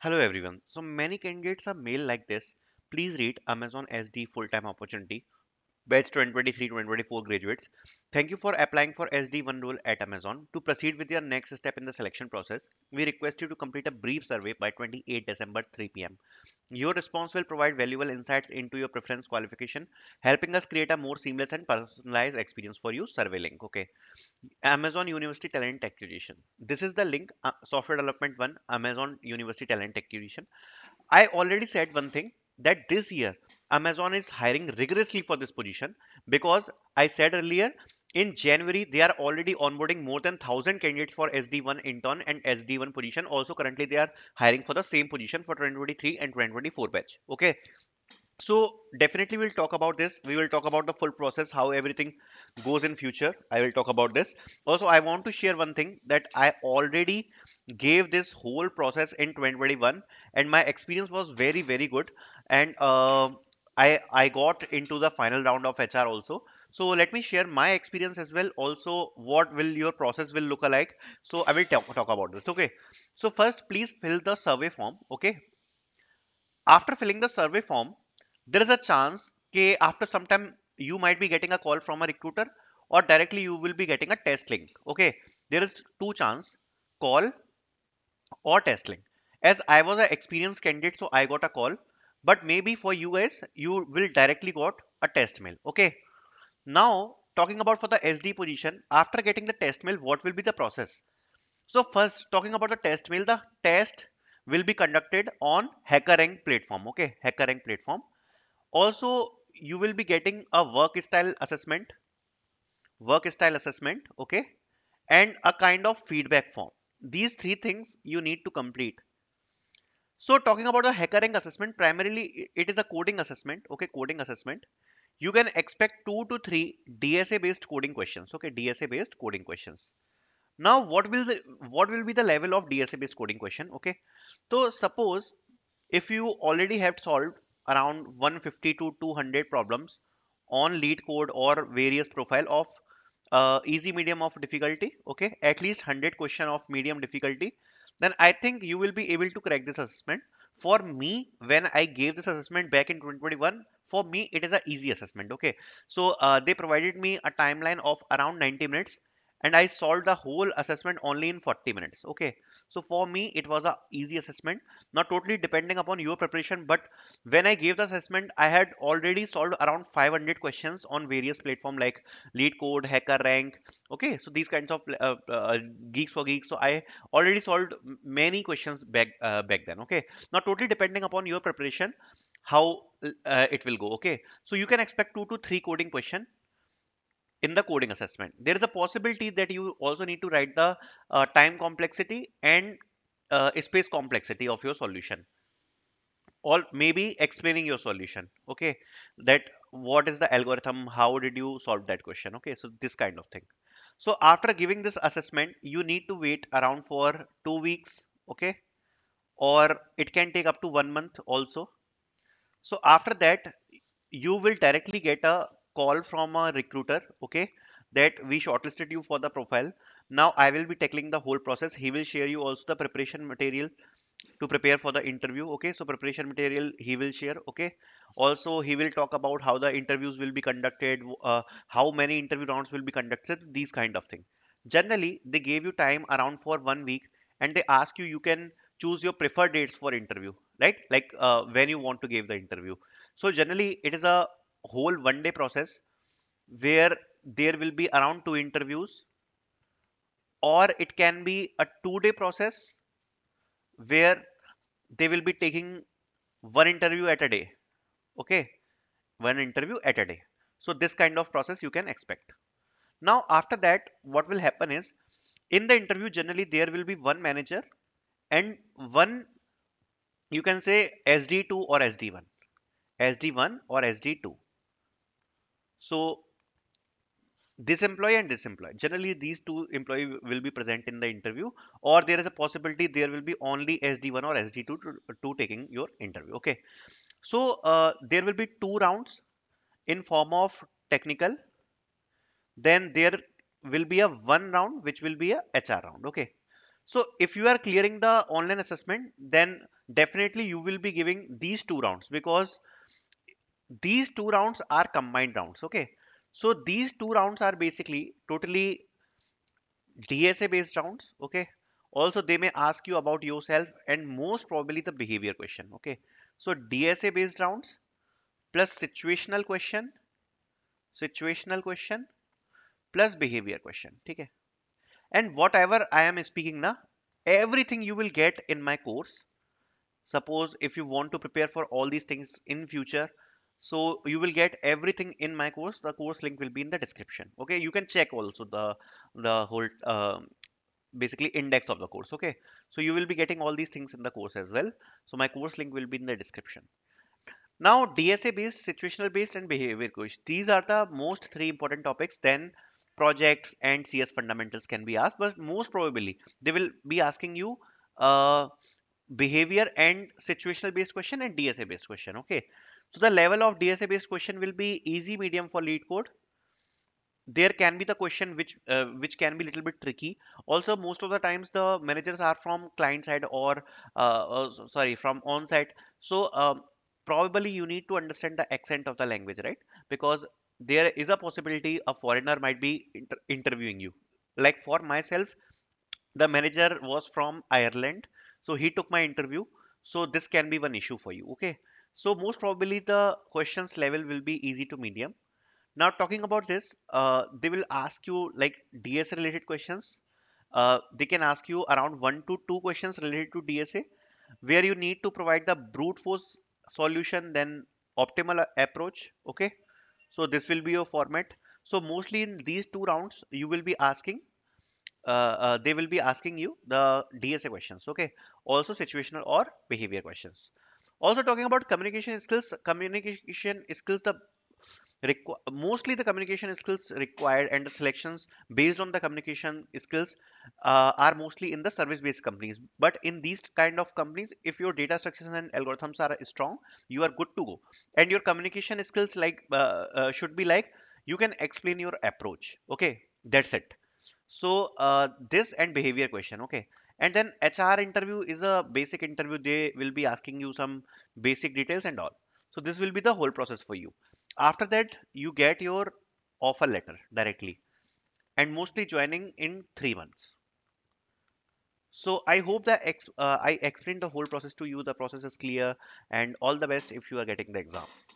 Hello everyone. So many candidates are mail like this. Please read Amazon SD full-time opportunity batch 2023-2024 graduates. Thank you for applying for SD1 role at Amazon. To proceed with your next step in the selection process, we request you to complete a brief survey by 28 December 3 p.m. Your response will provide valuable insights into your preference qualification, helping us create a more seamless and personalized experience for you. Survey link, okay? Amazon University Talent Acquisition. This is the link, uh, software development one, Amazon University Talent Acquisition. I already said one thing that this year Amazon is hiring rigorously for this position because I said earlier in January they are already onboarding more than 1000 candidates for SD1 intern and SD1 position also currently they are hiring for the same position for 2023 and 2024 batch okay so definitely we'll talk about this we will talk about the full process how everything goes in future i will talk about this also i want to share one thing that i already gave this whole process in 2021 and my experience was very very good and uh, I, I got into the final round of HR also. So let me share my experience as well. Also, what will your process will look like? So I will talk, talk about this. Okay. So first, please fill the survey form. Okay. After filling the survey form, there is a chance that after some time you might be getting a call from a recruiter or directly you will be getting a test link. Okay. There is two chance call or test link. As I was an experienced candidate, so I got a call but maybe for you guys you will directly got a test mail okay now talking about for the sd position after getting the test mail what will be the process so first talking about the test mail the test will be conducted on hackerrank platform okay hackerrank platform also you will be getting a work style assessment work style assessment okay and a kind of feedback form these three things you need to complete so talking about the hackering assessment, primarily it is a coding assessment. Okay, coding assessment. You can expect two to three DSA based coding questions. Okay, DSA based coding questions. Now what will the, what will be the level of DSA based coding question? Okay, so suppose if you already have solved around 150 to 200 problems on lead code or various profile of uh, easy medium of difficulty okay at least 100 question of medium difficulty then I think you will be able to correct this assessment. For me, when I gave this assessment back in 2021, for me, it is an easy assessment. Okay. So uh, they provided me a timeline of around 90 minutes and I solved the whole assessment only in 40 minutes. Okay. So for me, it was a easy assessment, not totally depending upon your preparation. But when I gave the assessment, I had already solved around 500 questions on various platform like lead code, hacker rank. Okay. So these kinds of uh, uh, geeks for geeks. So I already solved many questions back, uh, back then. Okay. Not totally depending upon your preparation, how uh, it will go. Okay. So you can expect two to three coding question in the coding assessment. There is a possibility that you also need to write the uh, time complexity and uh, space complexity of your solution or maybe explaining your solution. Okay, that what is the algorithm? How did you solve that question? Okay, so this kind of thing. So after giving this assessment, you need to wait around for two weeks. Okay, or it can take up to one month also. So after that, you will directly get a call from a recruiter okay that we shortlisted you for the profile now i will be tackling the whole process he will share you also the preparation material to prepare for the interview okay so preparation material he will share okay also he will talk about how the interviews will be conducted uh, how many interview rounds will be conducted these kind of thing generally they gave you time around for one week and they ask you you can choose your preferred dates for interview right like uh, when you want to give the interview so generally it is a whole one day process where there will be around two interviews or it can be a two day process where they will be taking one interview at a day okay one interview at a day so this kind of process you can expect now after that what will happen is in the interview generally there will be one manager and one you can say sd2 or sd1 sd1 or sd2 so this employee and this employee generally these two employee will be present in the interview or there is a possibility there will be only sd1 or sd2 to, to taking your interview okay so uh, there will be two rounds in form of technical then there will be a one round which will be a hr round okay so if you are clearing the online assessment then definitely you will be giving these two rounds because these two rounds are combined rounds okay so these two rounds are basically totally dsa based rounds okay also they may ask you about yourself and most probably the behavior question okay so dsa based rounds plus situational question situational question plus behavior question okay and whatever i am speaking now everything you will get in my course suppose if you want to prepare for all these things in future so you will get everything in my course the course link will be in the description okay you can check also the the whole uh, basically index of the course okay so you will be getting all these things in the course as well so my course link will be in the description now dsa based situational based and behavior coach these are the most three important topics then projects and cs fundamentals can be asked but most probably they will be asking you uh, behavior and situational based question and dsa based question okay so the level of DSA based question will be easy medium for lead code. There can be the question which uh, which can be a little bit tricky. Also, most of the times the managers are from client side or uh, uh sorry from on site. So um, probably you need to understand the accent of the language, right? Because there is a possibility a foreigner might be inter interviewing you. Like for myself, the manager was from Ireland, so he took my interview. So this can be one issue for you. Okay. So most probably the questions level will be easy to medium. Now talking about this, uh, they will ask you like DSA related questions. Uh, they can ask you around one to two questions related to DSA where you need to provide the brute force solution then optimal approach. Okay. So this will be your format. So mostly in these two rounds, you will be asking, uh, uh, they will be asking you the DSA questions. Okay. Also situational or behavior questions also talking about communication skills communication skills the mostly the communication skills required and the selections based on the communication skills uh, are mostly in the service based companies but in these kind of companies if your data structures and algorithms are strong you are good to go and your communication skills like uh, uh, should be like you can explain your approach okay that's it so uh, this and behavior question okay and then hr interview is a basic interview they will be asking you some basic details and all so this will be the whole process for you after that you get your offer letter directly and mostly joining in three months so i hope that ex uh, i explained the whole process to you the process is clear and all the best if you are getting the exam